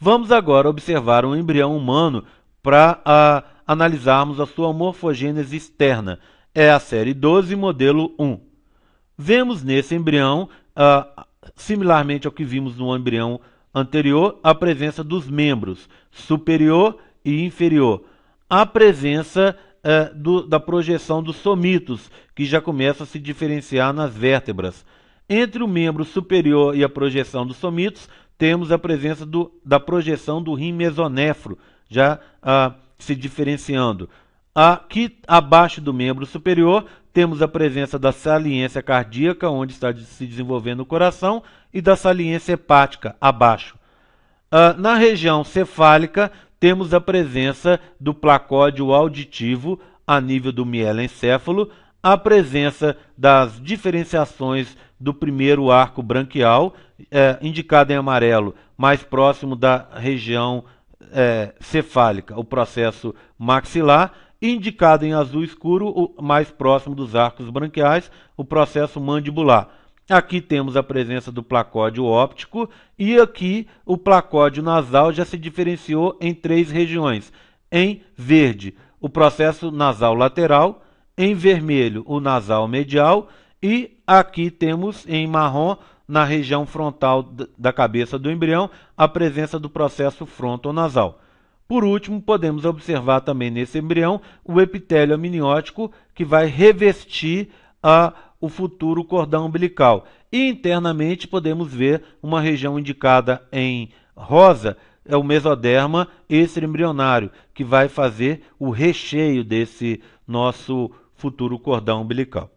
Vamos agora observar um embrião humano para analisarmos a sua morfogênese externa. É a série 12, modelo 1. Vemos nesse embrião, similarmente ao que vimos no embrião anterior, a presença dos membros superior e inferior. A presença é, do, da projeção dos somitos, que já começa a se diferenciar nas vértebras. Entre o membro superior e a projeção dos somitos temos a presença do, da projeção do rim mesonefro, já ah, se diferenciando. Aqui abaixo do membro superior, temos a presença da saliência cardíaca, onde está se desenvolvendo o coração, e da saliência hepática, abaixo. Ah, na região cefálica, temos a presença do placódio auditivo a nível do mieloencéfalo, a presença das diferenciações do primeiro arco branquial, é, indicado em amarelo, mais próximo da região é, cefálica, o processo maxilar, indicado em azul escuro, o mais próximo dos arcos branquiais, o processo mandibular. Aqui temos a presença do placódio óptico e aqui o placódio nasal já se diferenciou em três regiões. Em verde, o processo nasal lateral, em vermelho o nasal medial e aqui temos em marrom na região frontal da cabeça do embrião a presença do processo frontonasal. Por último, podemos observar também nesse embrião o epitélio amniótico que vai revestir a, o futuro cordão umbilical. E internamente podemos ver uma região indicada em rosa, é o mesoderma extraembrionário, que vai fazer o recheio desse nosso futuro cordão umbilical.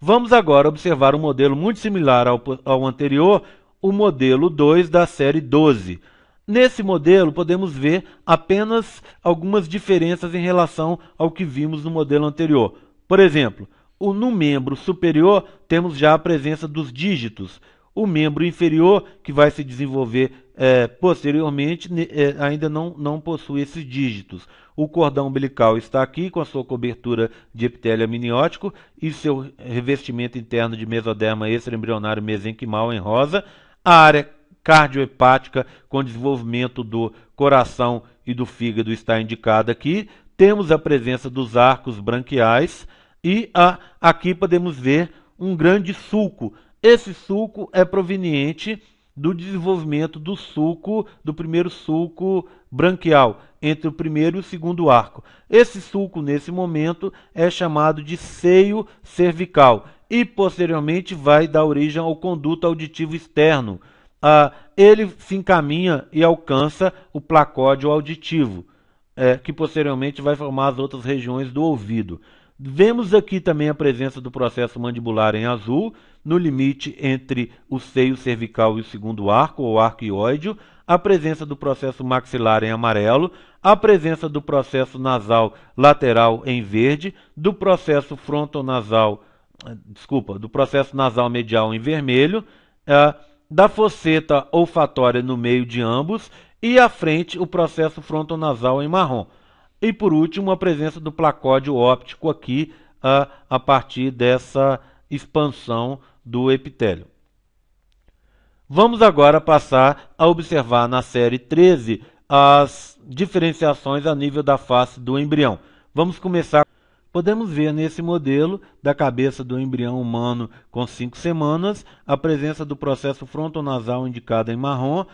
Vamos agora observar um modelo muito similar ao, ao anterior, o modelo 2 da série 12. Nesse modelo, podemos ver apenas algumas diferenças em relação ao que vimos no modelo anterior. Por exemplo, no membro superior temos já a presença dos dígitos, o membro inferior, que vai se desenvolver é, posteriormente, é, ainda não, não possui esses dígitos. O cordão umbilical está aqui com a sua cobertura de epitélio amniótico e seu revestimento interno de mesoderma extraembrionário mesenquimal em rosa. A área cardiohepática com desenvolvimento do coração e do fígado está indicada aqui. Temos a presença dos arcos branquiais e a, aqui podemos ver um grande sulco esse suco é proveniente do desenvolvimento do sulco, do primeiro sulco branquial, entre o primeiro e o segundo arco. Esse sulco, nesse momento, é chamado de seio cervical e, posteriormente, vai dar origem ao conduto auditivo externo. Ah, ele se encaminha e alcança o placódio auditivo, é, que posteriormente vai formar as outras regiões do ouvido. Vemos aqui também a presença do processo mandibular em azul, no limite entre o seio cervical e o segundo arco, ou arqueóide, a presença do processo maxilar em amarelo, a presença do processo nasal lateral em verde, do processo frontonasal, eh, desculpa, do processo nasal medial em vermelho, eh, da fosseta olfatória no meio de ambos e à frente o processo frontonasal em marrom. E por último, a presença do placódio óptico aqui a, a partir dessa expansão do epitélio. Vamos agora passar a observar na série 13 as diferenciações a nível da face do embrião. Vamos começar. Podemos ver nesse modelo da cabeça do embrião humano com 5 semanas a presença do processo frontonasal indicado em marrom,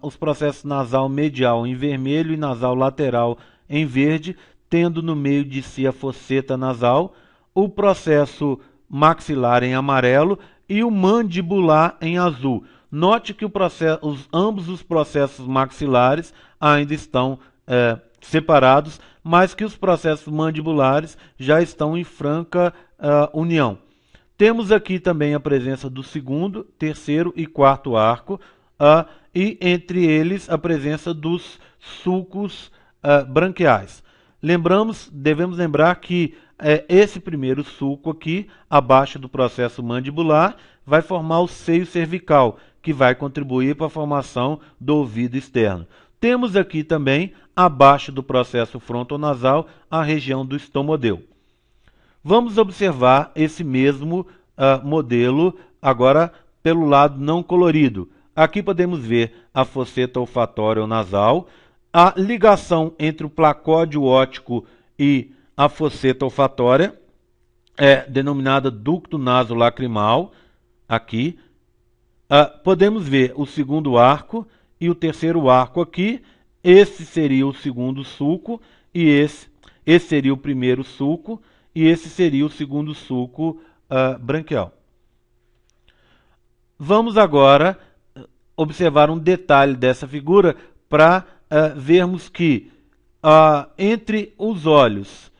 os processos nasal medial em vermelho e nasal lateral em verde, tendo no meio de si a fosseta nasal, o processo maxilar em amarelo e o mandibular em azul. Note que processo, os, ambos os processos maxilares ainda estão é, separados, mas que os processos mandibulares já estão em franca é, união. Temos aqui também a presença do segundo, terceiro e quarto arco, e entre eles a presença dos sulcos branqueais. branquiais. Lembramos, devemos lembrar que é, esse primeiro sulco aqui, abaixo do processo mandibular, vai formar o seio cervical, que vai contribuir para a formação do ouvido externo. Temos aqui também, abaixo do processo frontonasal, a região do estomodeu. Vamos observar esse mesmo uh, modelo agora pelo lado não colorido. Aqui podemos ver a fosseta olfatória ou nasal, a ligação entre o placódio óptico e a fosseta olfatória, é denominada ducto nasolacrimal, aqui. Ah, podemos ver o segundo arco e o terceiro arco aqui. Esse seria o segundo sulco e esse, esse seria o primeiro sulco e esse seria o segundo sulco uh, branquial. Vamos agora observar um detalhe dessa figura para uh, eh, vermos que uh, entre os olhos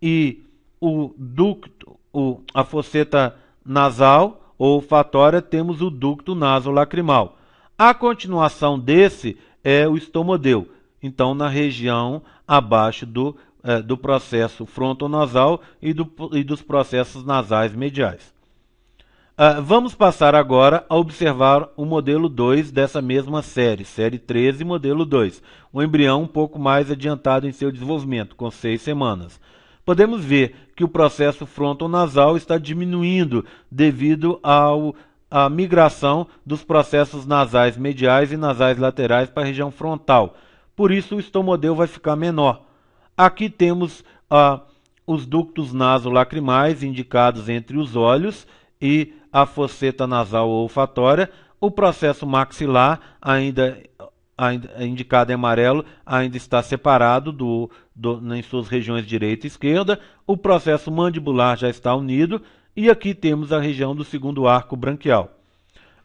e o ducto, o, a fosseta nasal ou olfatória, temos o ducto nasolacrimal. A continuação desse é o estomodeu. Então, na região abaixo do, uh, do processo frontonasal e, do, e dos processos nasais mediais. Uh, vamos passar agora a observar o modelo 2 dessa mesma série, série 13, modelo 2, um embrião um pouco mais adiantado em seu desenvolvimento, com seis semanas. Podemos ver que o processo frontonasal está diminuindo devido ao a migração dos processos nasais mediais e nasais laterais para a região frontal. Por isso, o estomodeu vai ficar menor. Aqui temos ah, os ductos nasolacrimais indicados entre os olhos e a fosseta nasal ou olfatória, o processo maxilar, ainda, ainda é indicado em amarelo, ainda está separado do, do, em suas regiões direita e esquerda, o processo mandibular já está unido, e aqui temos a região do segundo arco branquial.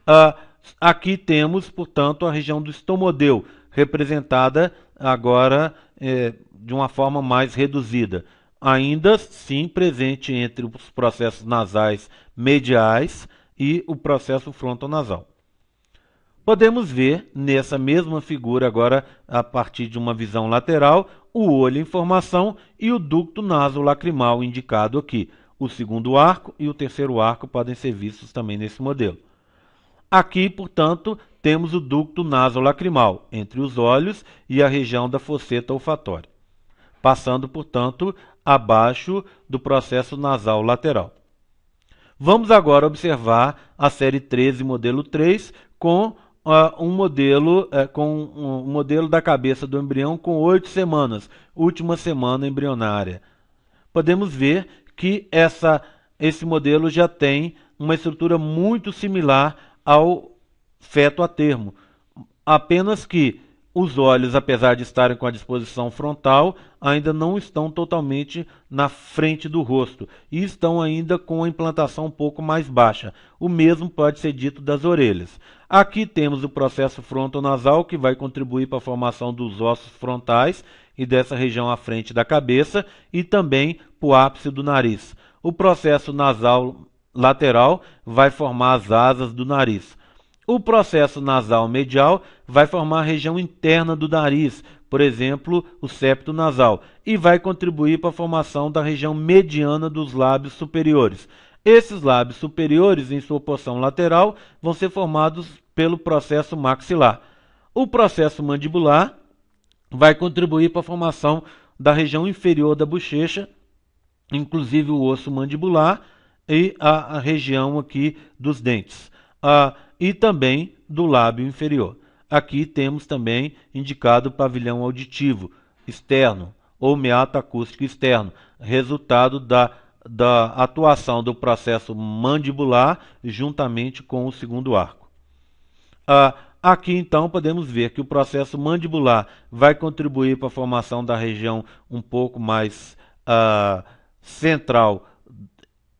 Ah, aqui temos, portanto, a região do estomodeu, representada agora eh, de uma forma mais reduzida ainda sim presente entre os processos nasais mediais e o processo frontonasal. Podemos ver nessa mesma figura agora, a partir de uma visão lateral, o olho em formação e o ducto nasolacrimal lacrimal indicado aqui. O segundo arco e o terceiro arco podem ser vistos também nesse modelo. Aqui, portanto, temos o ducto nasolacrimal lacrimal entre os olhos e a região da fosseta olfatória, passando, portanto, abaixo do processo nasal lateral. Vamos agora observar a série 13, modelo 3, com Uh, um modelo uh, com um modelo da cabeça do embrião com oito semanas, última semana embrionária. Podemos ver que essa, esse modelo já tem uma estrutura muito similar ao feto a termo, apenas que os olhos, apesar de estarem com a disposição frontal, ainda não estão totalmente na frente do rosto e estão ainda com a implantação um pouco mais baixa. O mesmo pode ser dito das orelhas. Aqui temos o processo frontonasal que vai contribuir para a formação dos ossos frontais e dessa região à frente da cabeça e também para o ápice do nariz. O processo nasal lateral vai formar as asas do nariz. O processo nasal medial vai formar a região interna do nariz, por exemplo, o septo nasal, e vai contribuir para a formação da região mediana dos lábios superiores. Esses lábios superiores, em sua porção lateral, vão ser formados pelo processo maxilar. O processo mandibular vai contribuir para a formação da região inferior da bochecha, inclusive o osso mandibular e a, a região aqui dos dentes. Ah, e também do lábio inferior. Aqui temos também indicado o pavilhão auditivo externo ou meato acústico externo, resultado da, da atuação do processo mandibular juntamente com o segundo arco. Ah, aqui então podemos ver que o processo mandibular vai contribuir para a formação da região um pouco mais ah, central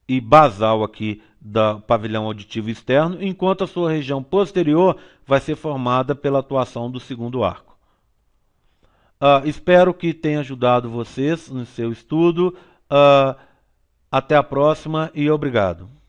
e basal aqui do pavilhão auditivo externo, enquanto a sua região posterior vai ser formada pela atuação do segundo arco. Uh, espero que tenha ajudado vocês no seu estudo. Uh, até a próxima e obrigado.